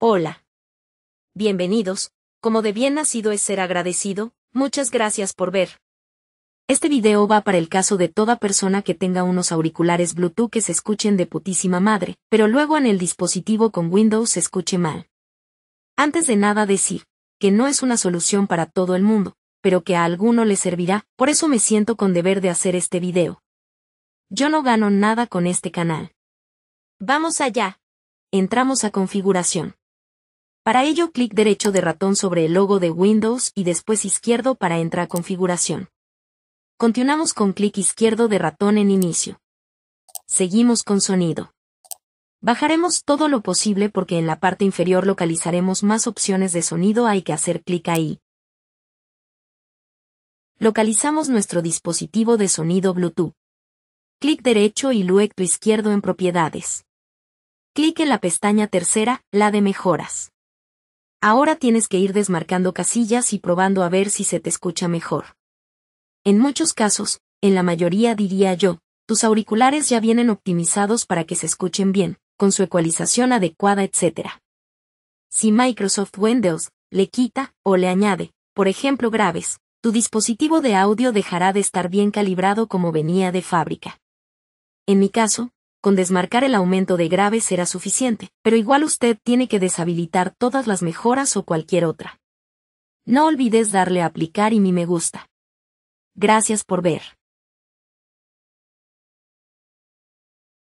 Hola. Bienvenidos, como de bien nacido es ser agradecido, muchas gracias por ver. Este video va para el caso de toda persona que tenga unos auriculares Bluetooth que se escuchen de putísima madre, pero luego en el dispositivo con Windows se escuche mal. Antes de nada decir, que no es una solución para todo el mundo, pero que a alguno le servirá, por eso me siento con deber de hacer este video. Yo no gano nada con este canal. Vamos allá. Entramos a configuración. Para ello clic derecho de ratón sobre el logo de Windows y después izquierdo para entrar a configuración. Continuamos con clic izquierdo de ratón en inicio. Seguimos con sonido. Bajaremos todo lo posible porque en la parte inferior localizaremos más opciones de sonido hay que hacer clic ahí. Localizamos nuestro dispositivo de sonido Bluetooth. Clic derecho y luego izquierdo en propiedades. Clic en la pestaña tercera, la de mejoras. Ahora tienes que ir desmarcando casillas y probando a ver si se te escucha mejor. En muchos casos, en la mayoría diría yo, tus auriculares ya vienen optimizados para que se escuchen bien, con su ecualización adecuada, etc. Si Microsoft Windows le quita o le añade, por ejemplo, graves, tu dispositivo de audio dejará de estar bien calibrado como venía de fábrica. En mi caso, con desmarcar el aumento de graves será suficiente, pero igual usted tiene que deshabilitar todas las mejoras o cualquier otra. No olvides darle a aplicar y mi me gusta. Gracias por ver.